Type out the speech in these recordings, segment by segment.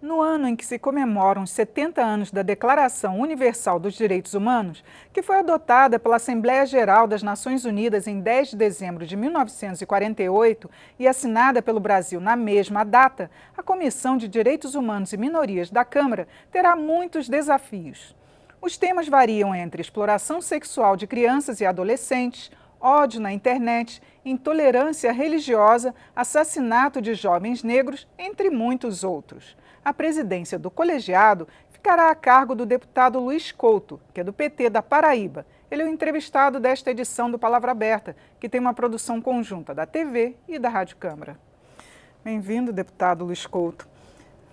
No ano em que se comemoram os 70 anos da Declaração Universal dos Direitos Humanos, que foi adotada pela Assembleia Geral das Nações Unidas em 10 de dezembro de 1948 e assinada pelo Brasil na mesma data, a Comissão de Direitos Humanos e Minorias da Câmara terá muitos desafios. Os temas variam entre exploração sexual de crianças e adolescentes, ódio na internet, intolerância religiosa, assassinato de jovens negros, entre muitos outros a presidência do colegiado ficará a cargo do deputado Luiz Couto, que é do PT da Paraíba. Ele é o entrevistado desta edição do Palavra Aberta, que tem uma produção conjunta da TV e da Rádio Câmara. Bem-vindo, deputado Luiz Couto.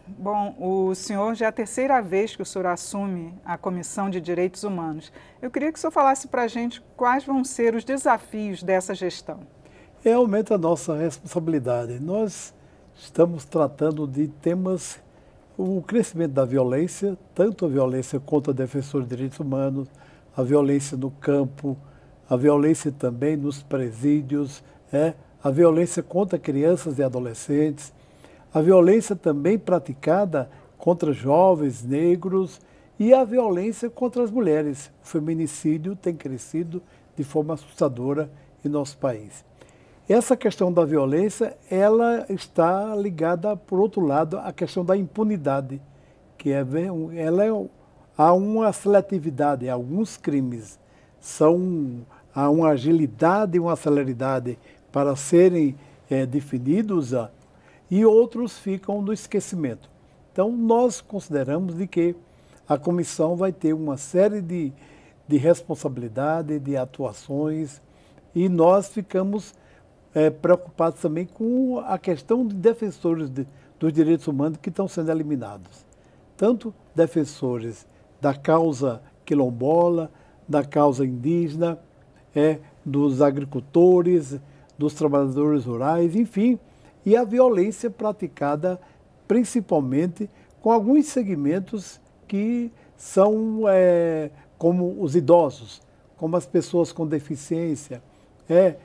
Bom, o senhor já é a terceira vez que o senhor assume a Comissão de Direitos Humanos. Eu queria que o senhor falasse para a gente quais vão ser os desafios dessa gestão. É, aumenta a nossa responsabilidade. Nós estamos tratando de temas o crescimento da violência, tanto a violência contra defensores de direitos humanos, a violência no campo, a violência também nos presídios, é, a violência contra crianças e adolescentes, a violência também praticada contra jovens negros e a violência contra as mulheres. O feminicídio tem crescido de forma assustadora em nosso país. Essa questão da violência, ela está ligada, por outro lado, à questão da impunidade, que é, ela é, há uma seletividade, alguns crimes são há uma agilidade, uma celeridade para serem é, definidos ah, e outros ficam no esquecimento. Então nós consideramos de que a comissão vai ter uma série de, de responsabilidade, de atuações e nós ficamos é, preocupados também com a questão de defensores de, dos direitos humanos que estão sendo eliminados. Tanto defensores da causa quilombola, da causa indígena, é, dos agricultores, dos trabalhadores rurais, enfim, e a violência praticada principalmente com alguns segmentos que são é, como os idosos, como as pessoas com deficiência, é,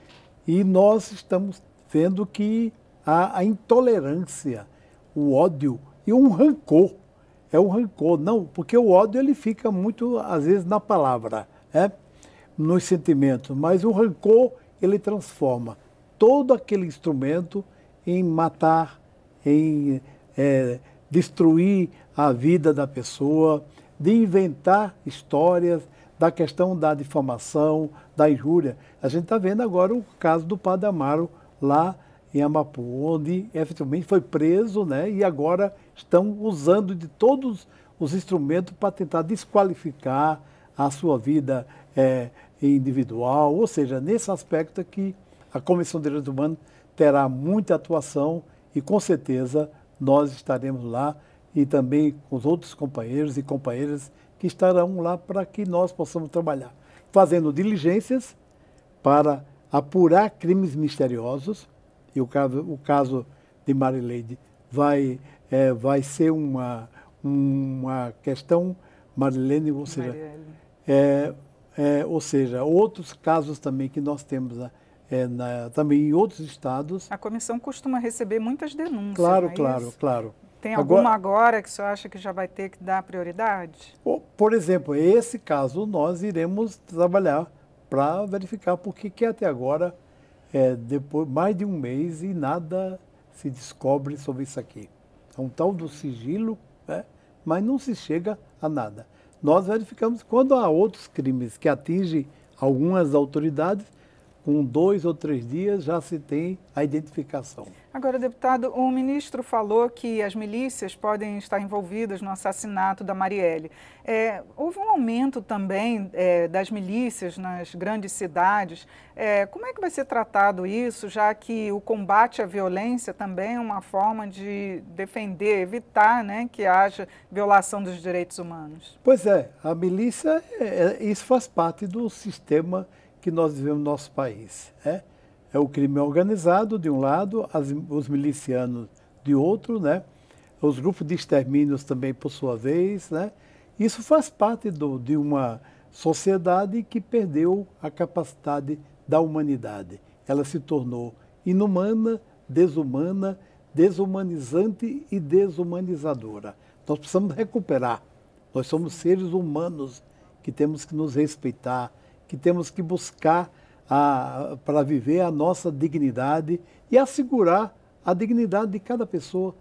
e nós estamos vendo que há a intolerância, o ódio e um rancor. É um rancor, não, porque o ódio ele fica muito, às vezes, na palavra, né? nos sentimentos, mas o rancor ele transforma todo aquele instrumento em matar, em é, destruir a vida da pessoa, de inventar histórias, da questão da difamação, da injúria. A gente está vendo agora o caso do Padre Amaro lá em Amapu, onde efetivamente foi preso né, e agora estão usando de todos os instrumentos para tentar desqualificar a sua vida é, individual. Ou seja, nesse aspecto aqui é a Comissão de Direitos Humanos terá muita atuação e com certeza nós estaremos lá e também com os outros companheiros e companheiras que estarão lá para que nós possamos trabalhar, fazendo diligências para apurar crimes misteriosos, e o caso, o caso de Marileide vai, é, vai ser uma, uma questão, Marilene, ou seja, é, é, ou seja, outros casos também que nós temos é, na, também em outros estados. A comissão costuma receber muitas denúncias. Claro, é claro, isso? claro. Tem alguma agora, que o senhor acha que já vai ter que dar prioridade? Por exemplo, esse caso nós iremos trabalhar para verificar porque que até agora, é, depois mais de um mês e nada se descobre sobre isso aqui. É um tal do sigilo, né? mas não se chega a nada. Nós verificamos quando há outros crimes que atingem algumas autoridades, com dois ou três dias já se tem a identificação. Agora, deputado, o ministro falou que as milícias podem estar envolvidas no assassinato da Marielle. É, houve um aumento também é, das milícias nas grandes cidades. É, como é que vai ser tratado isso, já que o combate à violência também é uma forma de defender, evitar né, que haja violação dos direitos humanos? Pois é, a milícia, é, é, isso faz parte do sistema que nós vivemos no nosso país. Né? É o crime organizado, de um lado, as, os milicianos, de outro, né? os grupos de extermínios também, por sua vez. Né? Isso faz parte do, de uma sociedade que perdeu a capacidade da humanidade. Ela se tornou inumana, desumana, desumanizante e desumanizadora. Nós precisamos recuperar. Nós somos seres humanos que temos que nos respeitar, que temos que buscar para viver a nossa dignidade e assegurar a dignidade de cada pessoa.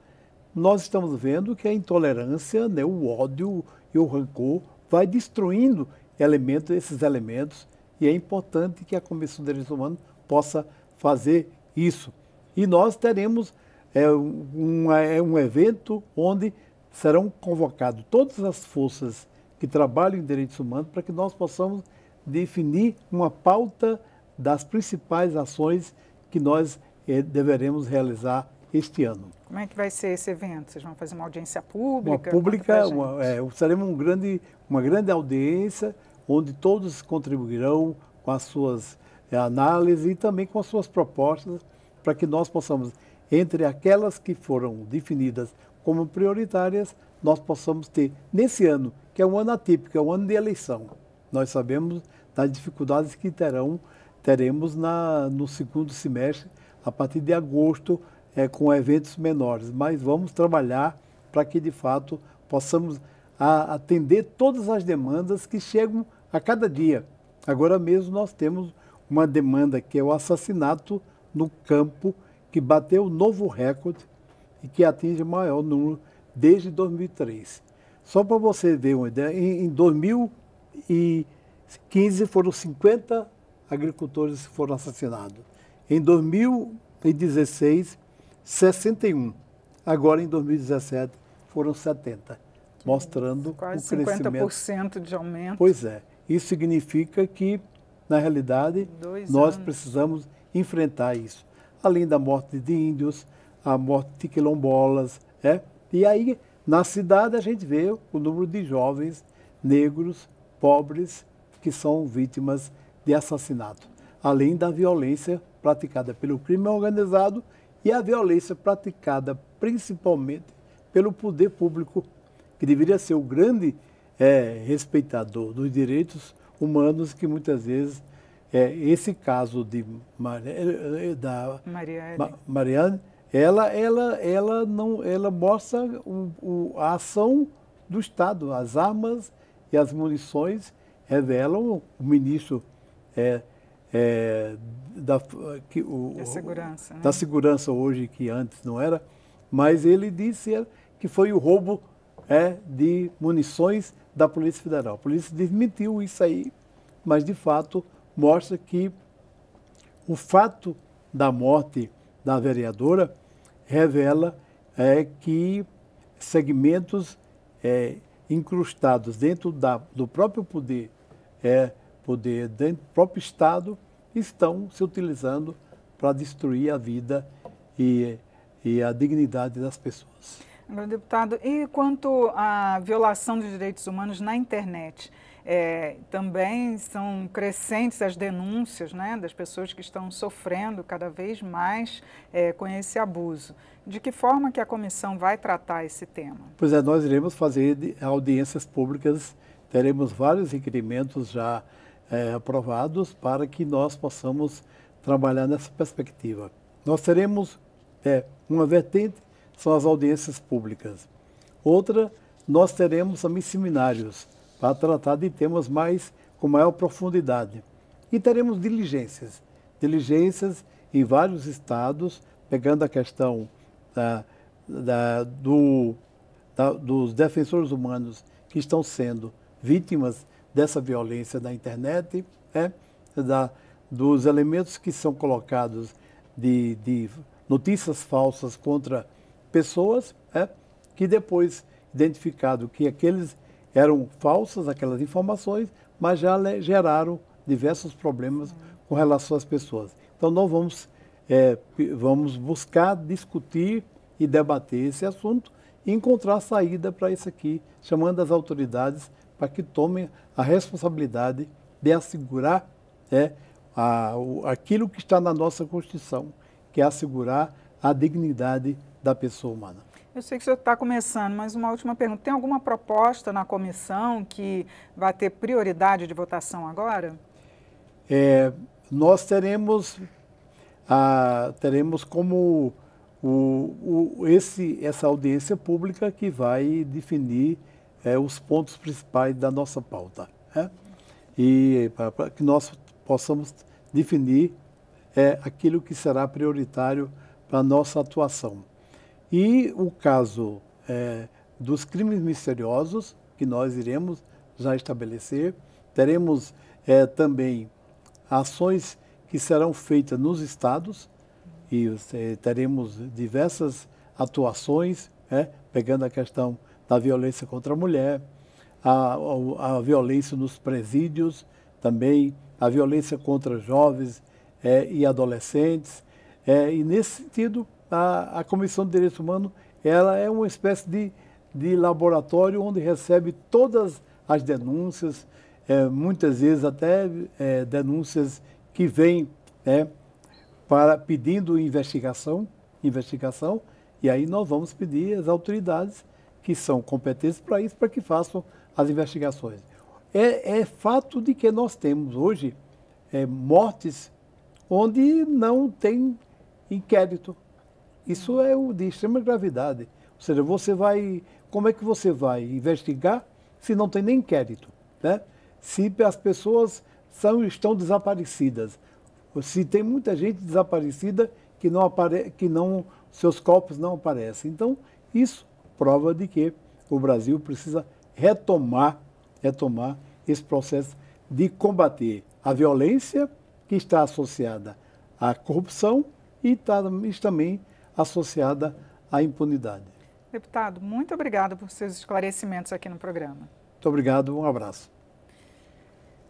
Nós estamos vendo que a intolerância, né, o ódio e o rancor vai destruindo elementos, esses elementos e é importante que a Comissão de Direitos Humanos possa fazer isso. E nós teremos é, um, é, um evento onde serão convocados todas as forças que trabalham em direitos humanos para que nós possamos definir uma pauta das principais ações que nós eh, deveremos realizar este ano. Como é que vai ser esse evento? Vocês vão fazer uma audiência pública? Uma pública, uma, é, seremos um grande, uma grande audiência onde todos contribuirão com as suas eh, análises e também com as suas propostas para que nós possamos, entre aquelas que foram definidas como prioritárias, nós possamos ter nesse ano, que é um ano atípico, é um ano de eleição. Nós sabemos das dificuldades que terão, teremos na, no segundo semestre, a partir de agosto, é, com eventos menores. Mas vamos trabalhar para que, de fato, possamos a, atender todas as demandas que chegam a cada dia. Agora mesmo nós temos uma demanda que é o assassinato no campo, que bateu um novo recorde e que atinge o maior número desde 2003. Só para você ver uma ideia, em, em 2000 e 15 foram 50 agricultores que foram assassinados. Em 2016, 61. Agora, em 2017, foram 70, mostrando Quase o crescimento. 50% de aumento. Pois é. Isso significa que, na realidade, Dois nós anos. precisamos enfrentar isso. Além da morte de índios, a morte de quilombolas. É? E aí, na cidade, a gente vê o número de jovens negros, pobres, que são vítimas de assassinato, além da violência praticada pelo crime organizado e a violência praticada principalmente pelo poder público, que deveria ser o grande é, respeitador dos direitos humanos, que muitas vezes é, esse caso de Mar... É, é, da Mariane, Marianne, ela, ela, ela, não, ela mostra o, o, a ação do Estado, as armas e as munições revelam o ministro é, é, da, que, o, da, segurança, né? da segurança hoje, que antes não era, mas ele disse que foi o roubo é, de munições da Polícia Federal. A polícia desmentiu isso aí, mas de fato mostra que o fato da morte da vereadora revela é, que segmentos é, incrustados dentro da, do próprio poder é poder dentro do próprio Estado estão se utilizando para destruir a vida e, e a dignidade das pessoas. Agora, deputado, e quanto à violação dos direitos humanos na internet? É, também são crescentes as denúncias né, das pessoas que estão sofrendo cada vez mais é, com esse abuso. De que forma que a comissão vai tratar esse tema? Pois é, nós iremos fazer audiências públicas teremos vários requerimentos já é, aprovados para que nós possamos trabalhar nessa perspectiva. Nós teremos é, uma vertente, são as audiências públicas. Outra, nós teremos também seminários para tratar de temas mais com maior profundidade. E teremos diligências, diligências em vários estados, pegando a questão da, ah, da, do, da, dos defensores humanos que estão sendo vítimas dessa violência da internet, né? da, dos elementos que são colocados de, de notícias falsas contra pessoas, né? que depois, identificado que aqueles eram falsas, aquelas informações, mas já geraram diversos problemas com relação às pessoas. Então, nós vamos, é, vamos buscar discutir e debater esse assunto e encontrar saída para isso aqui, chamando as autoridades para que tomem a responsabilidade de assegurar é, a, o, aquilo que está na nossa Constituição, que é assegurar a dignidade da pessoa humana. Eu sei que o senhor está começando, mas uma última pergunta. Tem alguma proposta na comissão que vai ter prioridade de votação agora? É, nós teremos, a, teremos como o, o, esse, essa audiência pública que vai definir é, os pontos principais da nossa pauta. Né? E para que nós possamos definir é, aquilo que será prioritário para a nossa atuação. E o caso é, dos crimes misteriosos, que nós iremos já estabelecer, teremos é, também ações que serão feitas nos estados e é, teremos diversas atuações, né? pegando a questão da violência contra a mulher, a, a, a violência nos presídios também, a violência contra jovens é, e adolescentes. É, e nesse sentido, a, a Comissão de Direitos Humanos ela é uma espécie de, de laboratório onde recebe todas as denúncias, é, muitas vezes até é, denúncias que vêm é, para pedindo investigação, investigação, e aí nós vamos pedir às autoridades que são competentes para isso, para que façam as investigações. É, é, fato de que nós temos hoje é, mortes onde não tem inquérito. Isso é o, de extrema gravidade. Ou seja, você vai. Como é que você vai investigar se não tem nem inquérito? Né? Se as pessoas são, estão desaparecidas. Se tem muita gente desaparecida que não apare, que não seus corpos não aparecem. Então, isso prova de que o Brasil precisa retomar, retomar esse processo de combater a violência que está associada à corrupção e está também associada à impunidade. Deputado, muito obrigado por seus esclarecimentos aqui no programa. Muito obrigado, um abraço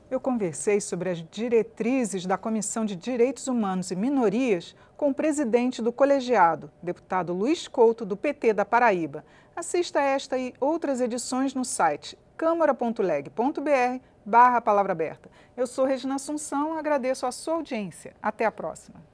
eu conversei sobre as diretrizes da Comissão de Direitos Humanos e Minorias com o presidente do colegiado, deputado Luiz Couto, do PT da Paraíba. Assista esta e outras edições no site câmara.leg.br barra palavra aberta. Eu sou Regina Assunção, agradeço a sua audiência. Até a próxima.